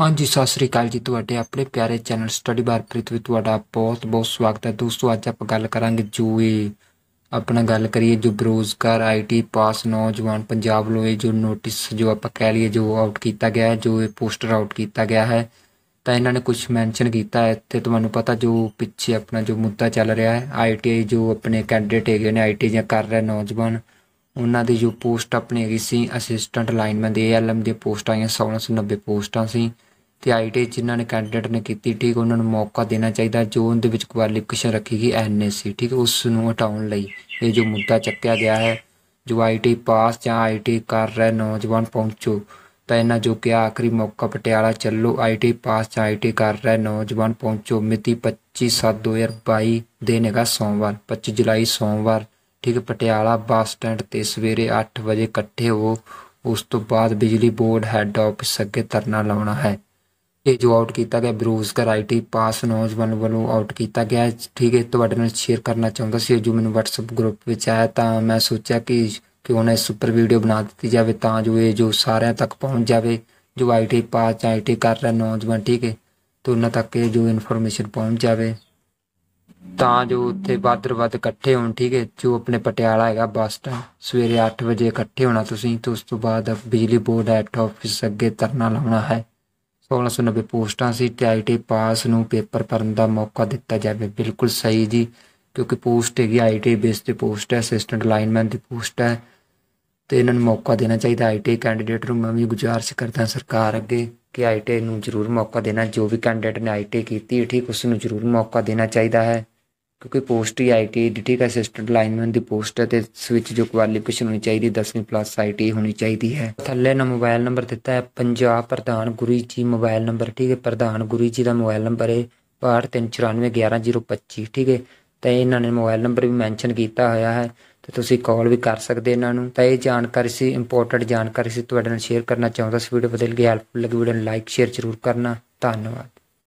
ਹਾਂਜੀ ਸਤਿ ਸ੍ਰੀ ਅਕਾਲ ਜੀ ਤੁਹਾਡੇ ਆਪਣੇ ਪਿਆਰੇ ਚੈਨਲ ਸਟੱਡੀ ਬਾਰ ਪ੍ਰੀਤ ਵਿੱਚ ਤੁਹਾਡਾ ਬਹੁਤ ਬਹੁਤ ਸਵਾਗਤ ਹੈ ਦੋਸਤੋ ਅੱਜ ਆਪਾਂ ਗੱਲ ਕਰਾਂਗੇ ਜੂਏ ਆਪਣਾ ਗੱਲ ਕਰੀਏ ਜੋ ਬਰੋਜ਼ਗਾਰ ਆਈਟੀ ਪਾਸ ਨੌਜਵਾਨ ਪੰਜਾਬ ਲੋਏ ਜੋ ਨੋਟਿਸ ਜੋ ਆਪਾਂ ਕਹਿ ਲਈਏ ਜੋ ਆਊਟ ਕੀਤਾ ਗਿਆ ਹੈ ਜੋ ਇਹ ਪੋਸਟਰ ਆਊਟ ਕੀਤਾ ਗਿਆ ਹੈ ਤਾਂ ਇਹਨਾਂ ਨੇ ਕੁਝ ਮੈਂਸ਼ਨ ਕੀਤਾ ਹੈ ਤੇ ਤੁਹਾਨੂੰ ਪਤਾ ਜੋ ਪਿੱਛੇ ਆਪਣਾ ਜੋ ਮੁੱਦਾ ਚੱਲ ਰਿਹਾ ਹੈ ਆਈਟੀ ਜੋ ਆਪਣੇ ਕੈਂਡੀਡੇਟ ਹੈਗੇ ਨੇ ਆਈਟੀ ਜਾਂ ਕਰ ਰਹੇ ਨੌਜਵਾਨ ਉਹਨਾਂ ਦੀ ਜੋ ਪੋਸਟ ਆਪਣੀ ਹੈਗੀ ਸੀ ਅਸਿਸਟੈਂਟ ਲਾਈਨਮੈਨ ਦੀ ਐਲਐਮ ਦੀ ਪੋਸਟ ਆਈਆਂ 1690 ਪੋਸਟਾਂ ਸੀ ਤੇ ਆਈਟੀ ਜਿਨ੍ਹਾਂ ਨੇ ਕੈਂਡੀਡੇਟ ਨੇ ਕੀਤੀ ਠੀਕ ਉਹਨਾਂ ਨੂੰ ਮੌਕਾ ਦੇਣਾ ਚਾਹੀਦਾ ਜੋ ਉਹਦੇ ਵਿੱਚ ਕੁਆਲੀਫਿਕੇਸ਼ਨ ਰੱਖੀ ਗਈ ਐਨਐਸਸੀ ਠੀਕ ਉਸ ਨੂੰ ਹਟਾਉਣ ਲਈ ਇਹ ਜੋ ਮੁੱਦਾ ਚੱਕਿਆ ਗਿਆ ਹੈ ਜੋ ਆਈਟੀ ਪਾਸ ਜਾਂ ਆਈਟੀ ਕਰ ਰਹੇ ਨੌਜਵਾਨ ਪਹੁੰਚੋ ਤਾਂ ਇਹਨਾਂ ਜੋ ਕਿ ਆਖਰੀ ਮੌਕਾ ਪਟਿਆਲਾ ਚੱਲੋ ਆਈਟੀ ਪਾਸ ਜਾਂ ਆਈਟੀ ਕਰ ਰਹੇ ਨੌਜਵਾਨ ਪਹੁੰਚੋ ਮਿਤੀ 25/7/2022 ਦੇ ਨੇਗਾ ਸੋਮਵਾਰ 25 ਜੁਲਾਈ ਸੋਮਵਾਰ ਠੀਕ ਪਟਿਆਲਾ ਬੱਸ ਸਟੈਂਡ ਤੇ ਸਵੇਰੇ 8 ਵਜੇ ਇਕੱਠੇ ਹੋ ਉਸ ਤੋਂ ਬਾਅਦ ਬਿਜਲੀ ਬੋਰਡ ਹੈੱਡ ਆਫਿਸ ਅੱਗੇ ਧਰਨਾ ਲਾਉਣਾ ਹੈ ਇਹ ਜੋ ਆਊਟ ਕੀਤਾ ਗਿਆ ਬਰੂਜ਼ਗਰ ਆਈਟੀ ਪਾਸ ਨੌਜਵਾਨ ਵੱਲੋਂ ਆਊਟ ਕੀਤਾ ਗਿਆ ਠੀਕ ਹੈ ਤੁਹਾਡੇ ਨਾਲ ਸ਼ੇਅਰ ਕਰਨਾ ਚਾਹੁੰਦਾ ਸੀ ਜੋ ਮੈਨੂੰ WhatsApp ਗਰੁੱਪ ਵਿੱਚ ਆਇਆ ਤਾਂ ਮੈਂ ਸੋਚਿਆ ਕਿ ਕਿਉਂ ਨਾ ਸੁਪਰ ਵੀਡੀਓ ਬਣਾ ਦਿੱਤੀ ਜਾਵੇ ਤਾਂ ਜੋ ਇਹ ਜੋ ਸਾਰਿਆਂ ਤੱਕ ਪਹੁੰਚ ਜਾਵੇ ਜੋ ਆਈਟੀ ਪਾਸ ਆਈਟੀ ਕਰ ਰਹੇ ਨੌਜਵਾਨ ਠੀਕ ਹੈ ਤੋਂ ਉਹਨਾਂ ਤੱਕ ਇਹ ਜੋ ਇਨਫੋਰਮੇਸ਼ਨ ਪਹੁੰਚ ਜਾਵੇ ਤਾਂ ਜੋ ਉੱਥੇ ਵੱਧ ਇਕੱਠੇ ਹੋਣ ਠੀਕ ਹੈ ਜੋ ਆਪਣੇ ਪਟਿਆਲਾ ਹੈਗਾ ਬੱਸ ਸਟੈਂਡ ਸਵੇਰੇ 8 ਵਜੇ ਇਕੱਠੇ ਹੋਣਾ ਤੁਸੀਂ ਤੇ ਉਸ ਤੋਂ ਬਾਅਦ ਬਿਜਲੀ ਬੋਰਡ ਐਟ ਆਫਿਸ ਅੱਗੇ ਧਰਨਾ ਲਾਉਣਾ ਹੈ 1690 ਪੋਸਟਾਂ ਸੀ ਤੇ ਆਈਟੀ ਪਾਸ ਨੂੰ ਪੇਪਰ ਭਰਨ ਦਾ ਮੌਕਾ ਦਿੱਤਾ ਜਾਵੇ ਬਿਲਕੁਲ ਸਹੀ ਜੀ ਕਿਉਂਕਿ ਪੋਸਟ ਹੈਗੀ ਆਈਟੀ ਬੇਸ ਤੇ ਪੋਸਟ ਹੈ ਅਸਿਸਟੈਂਟ ਲਾਈਨਮੈਨ ਦੀ ਪੋਸਟ ਹੈ ਤੇ ਇਹਨਾਂ ਨੂੰ ਮੌਕਾ ਦੇਣਾ ਚਾਹੀਦਾ ਆਈਟੀ ਕੈਂਡੀਡੇਟ ਨੂੰ ਮੈਂ ਵੀ ਗੁਜ਼ਾਰਿਸ਼ ਕਰਦਾ ਸਰਕਾਰ ਅੱਗੇ ਕਿ ਆਈਟੀ ਨੂੰ ਜ਼ਰੂਰ ਮੌਕਾ ਦੇਣਾ ਜੋ ਵੀ ਕੈਂਡੀਡੇਟ ਨੇ ਆਈਟੀ ਕੀਤੀ ਠੀਕ ਉਸ ਨੂੰ ਜ਼ਰੂਰ ਮੌਕਾ ਦੇਣਾ ਚਾਹੀਦਾ ਹੈ ਕਿਉਂਕਿ ਪੋਸਟ ਹੀ ਆਈਟੀ ਡਿਟੀ ਦਾ ਅਸਿਸਟੈਂਟ ਲਾਈਨਮੈਨ ਦੀ ਪੋਸਟ ਹੈ ਤੇ ਇਸ ਵਿੱਚ ਜੋ ਕੁਆਲੀਫਿਕੇਸ਼ਨ ਹੋਣੀ ਚਾਹੀਦੀ 10ਵੀਂ ਪਲੱਸ ਆਈਟੀ ਹੋਣੀ ਚਾਹੀਦੀ ਹੈ ਥੱਲੇ ਨਾ ਮੋਬਾਈਲ ਨੰਬਰ ਦਿੱਤਾ ਹੈ ਪੰਜਾਬ ਪ੍ਰਧਾਨ ਗੁਰੂ ਜੀ ਮੋਬਾਈਲ ਨੰਬਰ ਠੀਕ ਹੈ ਪ੍ਰਧਾਨ ਗੁਰੂ ਜੀ ਦਾ ਮੋਬਾਈਲ ਨੰਬਰ ਹੈ ਭਾਰ ਠੀਕ ਹੈ ਤੇ ਇਹਨਾਂ ਨੇ ਮੋਬਾਈਲ ਨੰਬਰ ਵੀ ਮੈਂਸ਼ਨ ਕੀਤਾ ਹੋਇਆ ਹੈ ਤੇ ਤੁਸੀਂ ਕਾਲ ਵੀ ਕਰ ਸਕਦੇ ਇਹਨਾਂ ਨੂੰ ਤਾਂ ਇਹ ਜਾਣਕਾਰੀ ਸੀ ਇੰਪੋਰਟੈਂਟ ਜਾਣਕਾਰੀ ਸੀ ਤੁਹਾਡੇ ਨਾਲ ਸ਼ੇਅਰ ਕਰਨਾ ਚਾਹੁੰਦਾ ਸੀ ਵੀਡੀਓ ਬਦਲ ਕੇ ਹੈਲਪਫੁਲ ਲੱਗੀ ਵੀਡੀਓ ਨੂੰ ਲਾਈਕ ਸ਼ੇਅਰ ਜ਼ਰੂਰ ਕਰਨਾ ਧੰਨਵਾਦ